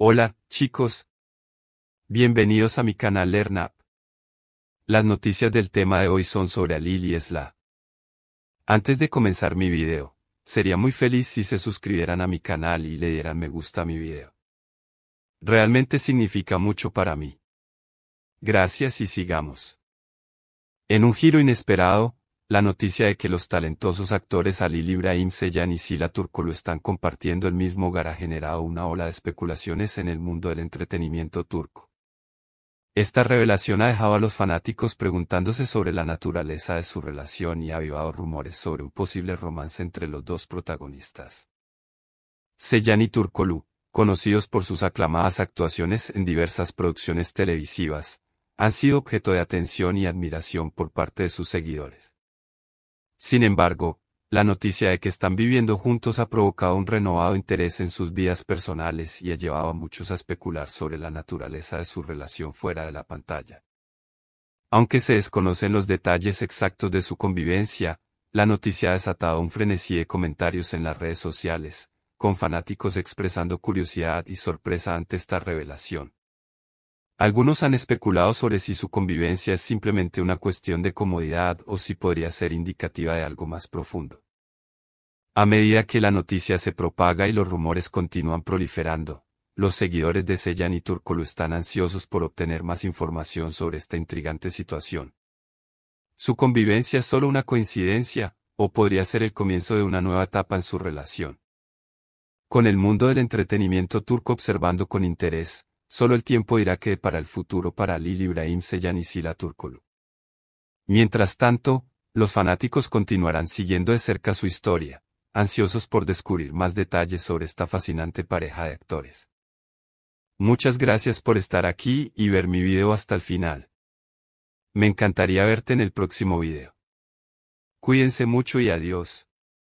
Hola, chicos. Bienvenidos a mi canal LearnUp. Las noticias del tema de hoy son sobre Alil Esla. Antes de comenzar mi video, sería muy feliz si se suscribieran a mi canal y le dieran me gusta a mi video. Realmente significa mucho para mí. Gracias y sigamos. En un giro inesperado, la noticia de que los talentosos actores Alil Ibrahim Seyan y Sila Turcolú están compartiendo el mismo hogar ha generado una ola de especulaciones en el mundo del entretenimiento turco. Esta revelación ha dejado a los fanáticos preguntándose sobre la naturaleza de su relación y ha avivado rumores sobre un posible romance entre los dos protagonistas. Seyan y Turcolu, conocidos por sus aclamadas actuaciones en diversas producciones televisivas, han sido objeto de atención y admiración por parte de sus seguidores. Sin embargo, la noticia de que están viviendo juntos ha provocado un renovado interés en sus vidas personales y ha llevado a muchos a especular sobre la naturaleza de su relación fuera de la pantalla. Aunque se desconocen los detalles exactos de su convivencia, la noticia ha desatado un frenesí de comentarios en las redes sociales, con fanáticos expresando curiosidad y sorpresa ante esta revelación. Algunos han especulado sobre si su convivencia es simplemente una cuestión de comodidad o si podría ser indicativa de algo más profundo. A medida que la noticia se propaga y los rumores continúan proliferando, los seguidores de Seyan y lo están ansiosos por obtener más información sobre esta intrigante situación. ¿Su convivencia es solo una coincidencia, o podría ser el comienzo de una nueva etapa en su relación? Con el mundo del entretenimiento turco observando con interés, Solo el tiempo dirá que para el futuro para Lil Ibrahim Seyan y Sila Turkulu. Mientras tanto, los fanáticos continuarán siguiendo de cerca su historia, ansiosos por descubrir más detalles sobre esta fascinante pareja de actores. Muchas gracias por estar aquí y ver mi video hasta el final. Me encantaría verte en el próximo video. Cuídense mucho y adiós.